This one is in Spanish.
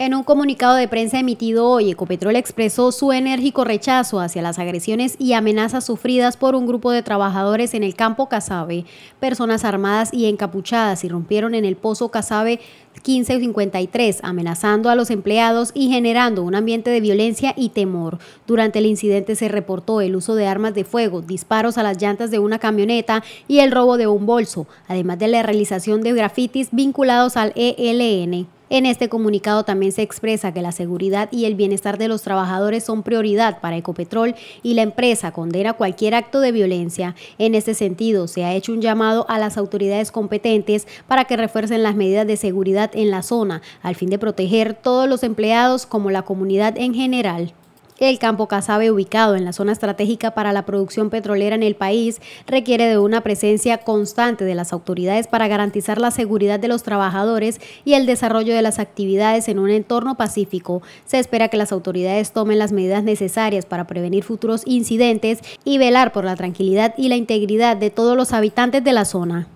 En un comunicado de prensa emitido hoy, Ecopetrol expresó su enérgico rechazo hacia las agresiones y amenazas sufridas por un grupo de trabajadores en el campo Casabe. Personas armadas y encapuchadas irrumpieron en el pozo Casabe 1553, amenazando a los empleados y generando un ambiente de violencia y temor. Durante el incidente se reportó el uso de armas de fuego, disparos a las llantas de una camioneta y el robo de un bolso, además de la realización de grafitis vinculados al ELN. En este comunicado también se expresa que la seguridad y el bienestar de los trabajadores son prioridad para Ecopetrol y la empresa condena cualquier acto de violencia. En este sentido, se ha hecho un llamado a las autoridades competentes para que refuercen las medidas de seguridad en la zona, al fin de proteger todos los empleados como la comunidad en general. El campo Casabe, ubicado en la zona estratégica para la producción petrolera en el país, requiere de una presencia constante de las autoridades para garantizar la seguridad de los trabajadores y el desarrollo de las actividades en un entorno pacífico. Se espera que las autoridades tomen las medidas necesarias para prevenir futuros incidentes y velar por la tranquilidad y la integridad de todos los habitantes de la zona.